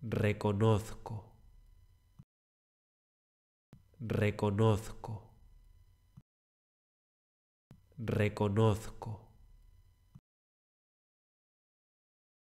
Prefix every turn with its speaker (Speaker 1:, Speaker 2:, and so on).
Speaker 1: reconozco, reconozco, reconozco.